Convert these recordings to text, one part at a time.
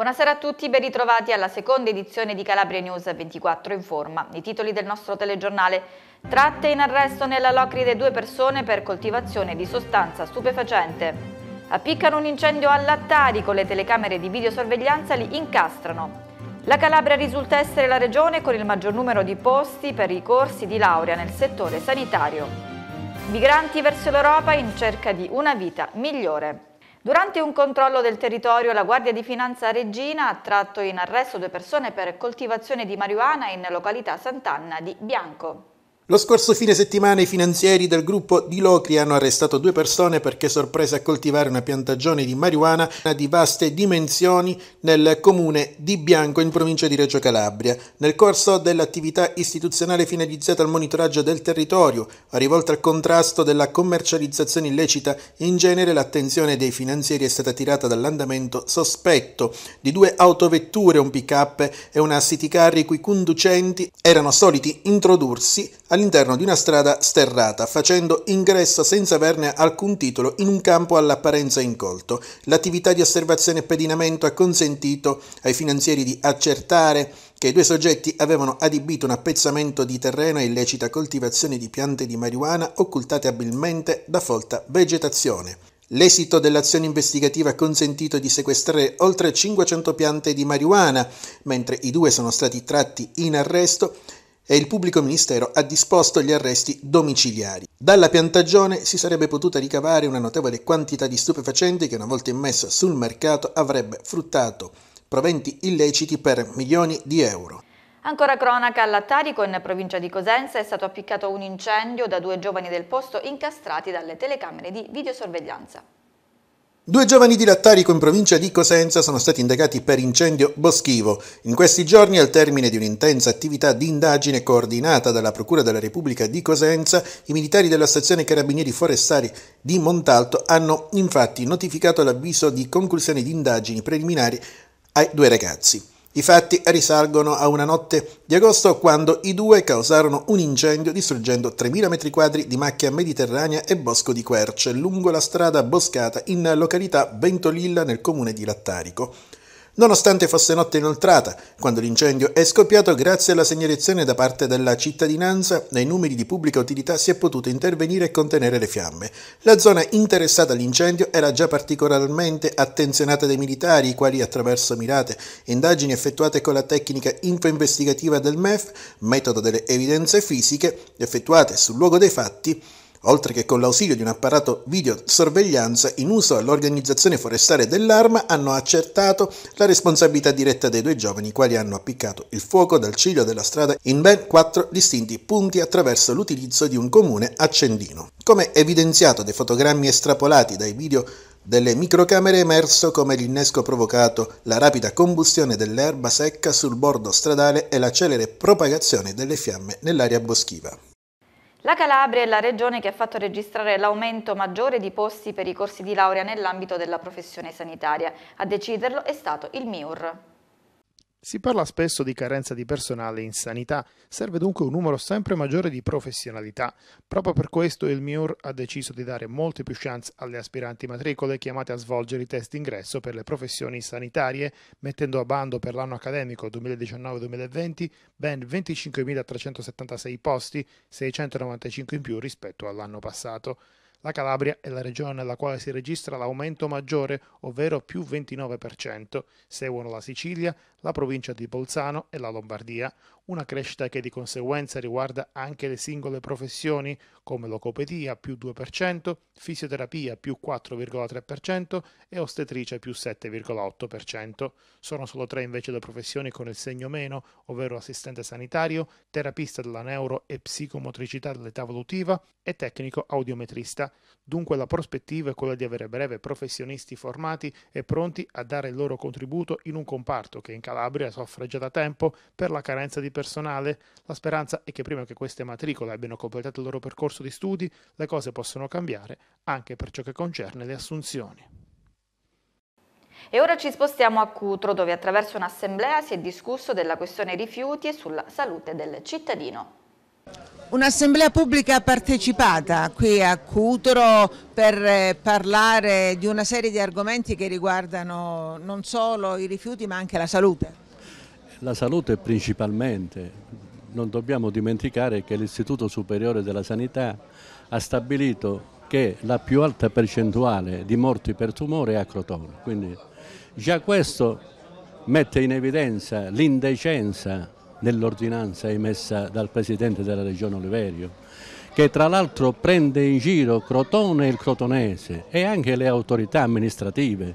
Buonasera a tutti, ben ritrovati alla seconda edizione di Calabria News 24 in forma. I titoli del nostro telegiornale. Tratte in arresto nella Locride due persone per coltivazione di sostanza stupefacente. Appiccano un incendio all'Attari con le telecamere di videosorveglianza li incastrano. La Calabria risulta essere la regione con il maggior numero di posti per i corsi di laurea nel settore sanitario. Migranti verso l'Europa in cerca di una vita migliore. Durante un controllo del territorio la Guardia di Finanza Regina ha tratto in arresto due persone per coltivazione di marijuana in località Sant'Anna di Bianco. Lo scorso fine settimana i finanzieri del gruppo di Locri hanno arrestato due persone perché sorprese a coltivare una piantagione di marijuana di vaste dimensioni nel comune di Bianco in provincia di Reggio Calabria. Nel corso dell'attività istituzionale finalizzata al monitoraggio del territorio, rivolta al contrasto della commercializzazione illecita, in genere l'attenzione dei finanzieri è stata tirata dall'andamento sospetto di due autovetture, un pick-up e una city car i cui conducenti erano soliti introdursi all'interno all'interno di una strada sterrata, facendo ingresso senza averne alcun titolo in un campo all'apparenza incolto. L'attività di osservazione e pedinamento ha consentito ai finanzieri di accertare che i due soggetti avevano adibito un appezzamento di terreno a illecita coltivazione di piante di marijuana occultate abilmente da folta vegetazione. L'esito dell'azione investigativa ha consentito di sequestrare oltre 500 piante di marijuana, mentre i due sono stati tratti in arresto e il pubblico ministero ha disposto gli arresti domiciliari. Dalla piantagione si sarebbe potuta ricavare una notevole quantità di stupefacenti che una volta immessa sul mercato avrebbe fruttato proventi illeciti per milioni di euro. Ancora cronaca, all'Attarico, in provincia di Cosenza è stato appiccato un incendio da due giovani del posto incastrati dalle telecamere di videosorveglianza. Due giovani di Lattarico in provincia di Cosenza sono stati indagati per incendio boschivo. In questi giorni, al termine di un'intensa attività di indagine coordinata dalla Procura della Repubblica di Cosenza, i militari della stazione Carabinieri Forestari di Montalto hanno infatti notificato l'avviso di conclusione di indagini preliminari ai due ragazzi. I fatti risalgono a una notte di agosto quando i due causarono un incendio distruggendo 3.000 m2 di macchia mediterranea e bosco di querce lungo la strada boscata in località Ventolilla nel comune di Lattarico. Nonostante fosse notte inoltrata, quando l'incendio è scoppiato, grazie alla segnalazione da parte della cittadinanza nei numeri di pubblica utilità si è potuto intervenire e contenere le fiamme. La zona interessata all'incendio era già particolarmente attenzionata dai militari, i quali attraverso mirate indagini effettuate con la tecnica infoinvestigativa del MEF, metodo delle evidenze fisiche, effettuate sul luogo dei fatti, oltre che con l'ausilio di un apparato videosorveglianza in uso all'organizzazione forestale dell'Arma, hanno accertato la responsabilità diretta dei due giovani, i quali hanno appiccato il fuoco dal ciglio della strada in ben quattro distinti punti attraverso l'utilizzo di un comune accendino. Come evidenziato dai fotogrammi estrapolati dai video delle microcamere è emerso come l'innesco provocato la rapida combustione dell'erba secca sul bordo stradale e la celere propagazione delle fiamme nell'area boschiva. La Calabria è la regione che ha fatto registrare l'aumento maggiore di posti per i corsi di laurea nell'ambito della professione sanitaria. A deciderlo è stato il MIUR. Si parla spesso di carenza di personale in sanità, serve dunque un numero sempre maggiore di professionalità. Proprio per questo il MIUR ha deciso di dare molte più chance alle aspiranti matricole chiamate a svolgere i test d'ingresso per le professioni sanitarie, mettendo a bando per l'anno accademico 2019-2020 ben 25.376 posti, 695 in più rispetto all'anno passato. La Calabria è la regione nella quale si registra l'aumento maggiore, ovvero più 29%. Seguono la Sicilia, la provincia di Bolzano e la Lombardia, una crescita che di conseguenza riguarda anche le singole professioni come locopedia più 2%, fisioterapia più 4,3% e ostetricia più 7,8%. Sono solo tre invece le professioni con il segno meno, ovvero assistente sanitario, terapista della neuro e psicomotricità dell'età evolutiva e tecnico audiometrista. Dunque la prospettiva è quella di avere breve professionisti formati e pronti a dare il loro contributo in un comparto che in Calabria soffre già da tempo per la carenza di personale personale, la speranza è che prima che queste matricole abbiano completato il loro percorso di studi, le cose possono cambiare anche per ciò che concerne le assunzioni. E ora ci spostiamo a Cutro, dove attraverso un'assemblea si è discusso della questione rifiuti e sulla salute del cittadino. Un'assemblea pubblica partecipata qui a Cutro per eh, parlare di una serie di argomenti che riguardano non solo i rifiuti ma anche la salute. La salute principalmente. Non dobbiamo dimenticare che l'Istituto Superiore della Sanità ha stabilito che la più alta percentuale di morti per tumore è a Crotone. Quindi già questo mette in evidenza l'indecenza dell'ordinanza emessa dal Presidente della Regione Oliverio, che tra l'altro prende in giro Crotone e il crotonese e anche le autorità amministrative,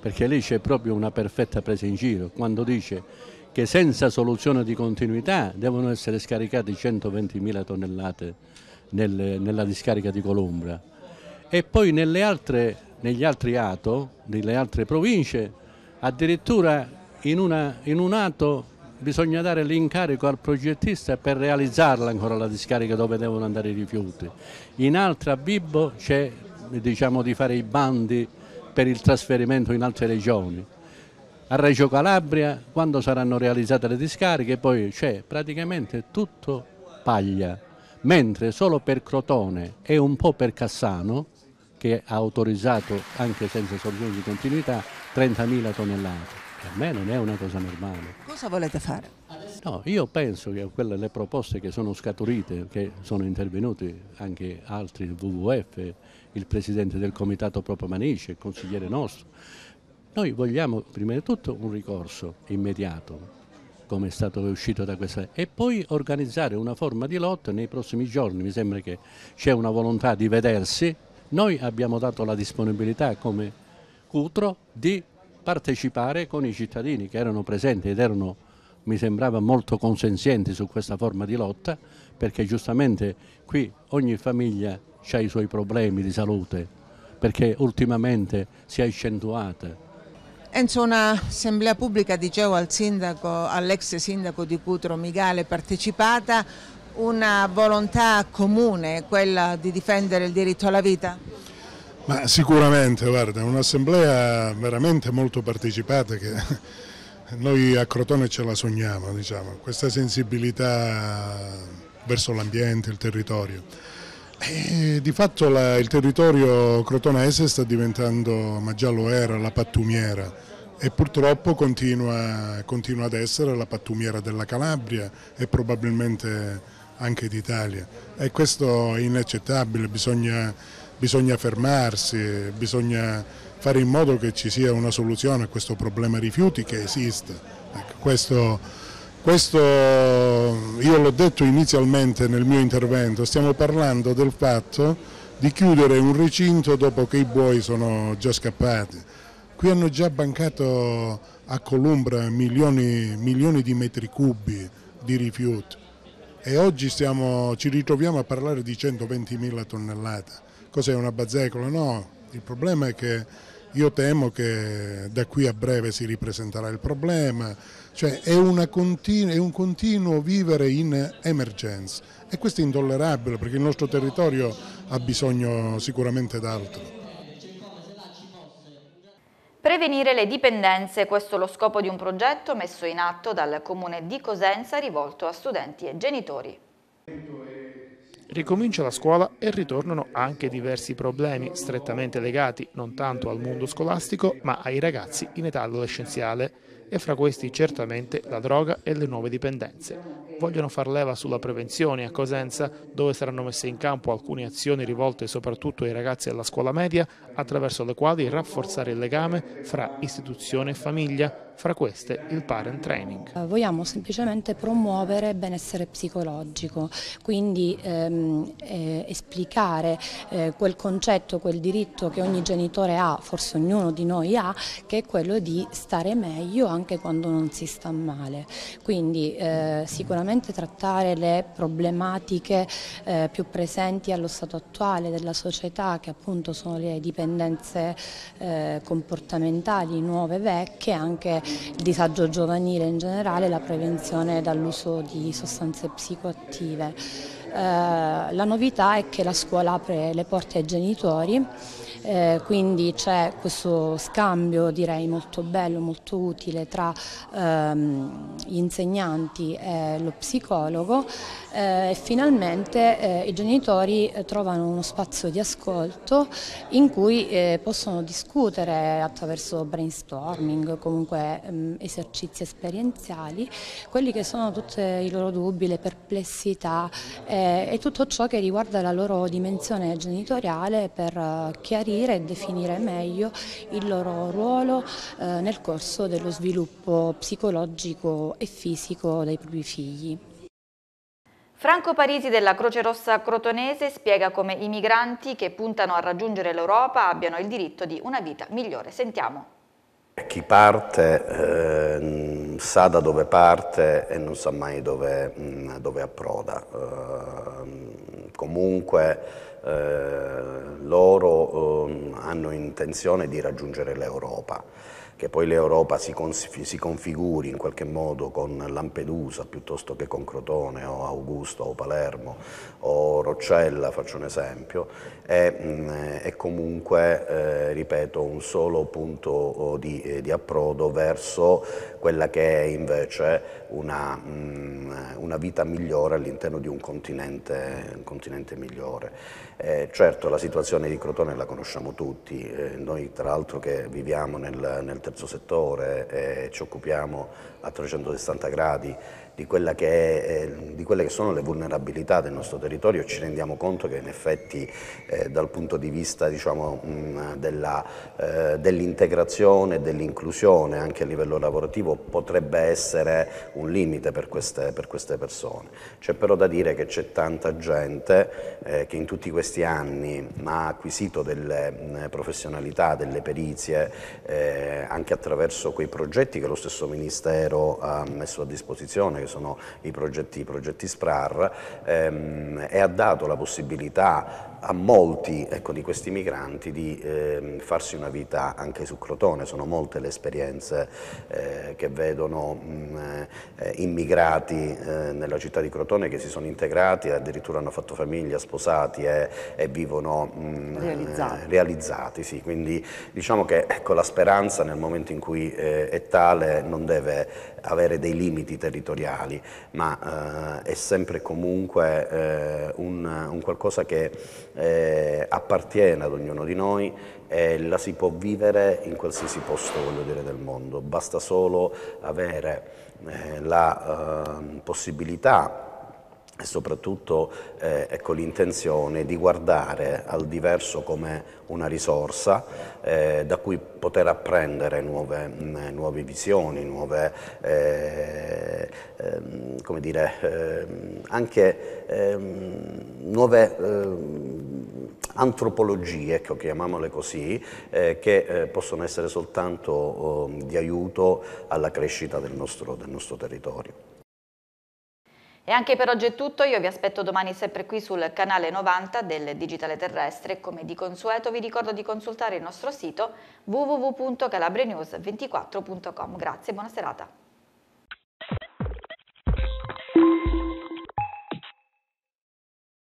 perché lì c'è proprio una perfetta presa in giro, quando dice che senza soluzione di continuità devono essere scaricati 120.000 tonnellate nel, nella discarica di Colombra e poi altre, negli altri ATO, nelle altre province, addirittura in, una, in un ATO bisogna dare l'incarico al progettista per realizzarla ancora la discarica dove devono andare i rifiuti. In altra Bibbo c'è diciamo, di fare i bandi per il trasferimento in altre regioni a Reggio Calabria, quando saranno realizzate le discariche, poi c'è praticamente tutto paglia, mentre solo per Crotone e un po' per Cassano, che ha autorizzato anche senza sorgente di continuità 30.000 tonnellate. Per me non è una cosa normale. Cosa volete fare? No, io penso che quelle le proposte che sono scaturite, che sono intervenuti anche altri, il WWF, il presidente del comitato Proprio Manice, il consigliere nostro, noi vogliamo prima di tutto un ricorso immediato, come è stato uscito da questa, e poi organizzare una forma di lotta nei prossimi giorni. Mi sembra che c'è una volontà di vedersi. Noi abbiamo dato la disponibilità come Cutro di partecipare con i cittadini che erano presenti ed erano, mi sembrava, molto consenzienti su questa forma di lotta, perché giustamente qui ogni famiglia ha i suoi problemi di salute, perché ultimamente si è accentuata Enzo, un'assemblea pubblica, dicevo al sindaco, all'ex sindaco di Cutro Migale partecipata, una volontà comune, quella di difendere il diritto alla vita? Ma sicuramente, guarda, un'assemblea veramente molto partecipata che noi a Crotone ce la sogniamo, diciamo, questa sensibilità verso l'ambiente, il territorio. Eh, di fatto la, il territorio crotonese sta diventando, ma già lo era, la pattumiera e purtroppo continua, continua ad essere la pattumiera della Calabria e probabilmente anche d'Italia e questo è inaccettabile, bisogna, bisogna fermarsi, bisogna fare in modo che ci sia una soluzione a questo problema rifiuti che esiste. Ecco, questo questo io l'ho detto inizialmente nel mio intervento, stiamo parlando del fatto di chiudere un recinto dopo che i buoi sono già scappati. Qui hanno già bancato a Columbra milioni, milioni di metri cubi di rifiuti e oggi stiamo, ci ritroviamo a parlare di 120.000 tonnellate. Cos'è una bazzecola? No, il problema è che io temo che da qui a breve si ripresenterà il problema, cioè è, continu è un continuo vivere in emergenza e questo è intollerabile perché il nostro territorio ha bisogno sicuramente d'altro. Prevenire le dipendenze, questo è lo scopo di un progetto messo in atto dal comune di Cosenza rivolto a studenti e genitori ricomincia la scuola e ritornano anche diversi problemi strettamente legati non tanto al mondo scolastico ma ai ragazzi in età adolescenziale e fra questi certamente la droga e le nuove dipendenze. Vogliono far leva sulla prevenzione a Cosenza dove saranno messe in campo alcune azioni rivolte soprattutto ai ragazzi alla scuola media attraverso le quali rafforzare il legame fra istituzione e famiglia fra queste il parent training. Eh, vogliamo semplicemente promuovere benessere psicologico, quindi ehm, eh, esplicare eh, quel concetto, quel diritto che ogni genitore ha, forse ognuno di noi ha, che è quello di stare meglio anche quando non si sta male. Quindi eh, sicuramente trattare le problematiche eh, più presenti allo stato attuale della società, che appunto sono le dipendenze eh, comportamentali nuove, vecchie, anche il disagio giovanile in generale e la prevenzione dall'uso di sostanze psicoattive. Eh, la novità è che la scuola apre le porte ai genitori eh, quindi c'è questo scambio direi molto bello, molto utile tra ehm, gli insegnanti e lo psicologo eh, e finalmente eh, i genitori eh, trovano uno spazio di ascolto in cui eh, possono discutere attraverso brainstorming, comunque ehm, esercizi esperienziali, quelli che sono tutti i loro dubbi, le perplessità eh, e tutto ciò che riguarda la loro dimensione genitoriale per chiarire chiarire e definire meglio il loro ruolo eh, nel corso dello sviluppo psicologico e fisico dei propri figli. Franco Parisi della Croce Rossa Crotonese spiega come i migranti che puntano a raggiungere l'Europa abbiano il diritto di una vita migliore. Sentiamo. Eh, chi parte eh, sa da dove parte e non sa mai dove, mm, dove approda. Eh, comunque eh, loro ehm, hanno intenzione di raggiungere l'Europa che poi l'Europa si, si, configuri in qualche modo con Lampedusa piuttosto che con Crotone o Augusto o Palermo o Roccella, faccio un esempio, è, mm, è comunque, eh, ripeto, un solo punto oh, di, eh, di, approdo verso quella che è invece una, mm, una vita migliore all'interno di un continente, un continente migliore. Eh, certo, la situazione di Crotone la conosciamo tutti, eh, noi tra l'altro che viviamo nel, nel terzo settore e eh, ci occupiamo a 360 gradi di, è, eh, di, quelle che sono le vulnerabilità del nostro territorio, ci rendiamo conto che in effetti eh, dal punto di vista diciamo, mm, eh, dell'integrazione, eh, dell dell'inclusione anche a livello lavorativo potrebbe essere un limite per queste, per queste persone. C'è però da dire che c'è tanta gente eh, che in tutti questi anni ha acquisito delle mh, mm, professionalità, delle perizie, anche attraverso quei progetti che lo stesso Ministero ha messo a disposizione, che sono i progetti, i progetti SPRAR, ehm, e ha dato la possibilità a molti ecco, di questi migranti di eh, farsi una vita anche su Crotone, sono molte le esperienze eh, che vedono mh, mm, eh, immigrati eh, nella città di Crotone che si sono integrati, addirittura hanno fatto famiglia, sposati e, e vivono mh, mm, realizzati. Eh, realizzati sì. Quindi diciamo che ecco, la speranza nel momento in cui eh, è tale non deve avere dei limiti territoriali, ma è sempre comunque un, un qualcosa che eh, appartiene ad ognuno di noi e la si può vivere in qualsiasi posto voglio dire, del mondo, basta solo avere eh, la eh, possibilità e soprattutto eh, ecco, l'intenzione di guardare al diverso come una risorsa eh, da cui poter apprendere nuove, mh, mm, nuove visioni, nuove, eh, ehm, come dire, ehm, anche ehm, nuove antropologie, ecco, chiamiamole così, eh, che eh, possono essere soltanto oh, di aiuto alla crescita del nostro, del nostro territorio. E anche per oggi è tutto, io vi aspetto domani sempre qui sul canale 90 del Digitale Terrestre. Come di consueto vi ricordo di consultare il nostro sito wwwcalabrenews 24com Grazie e buona serata.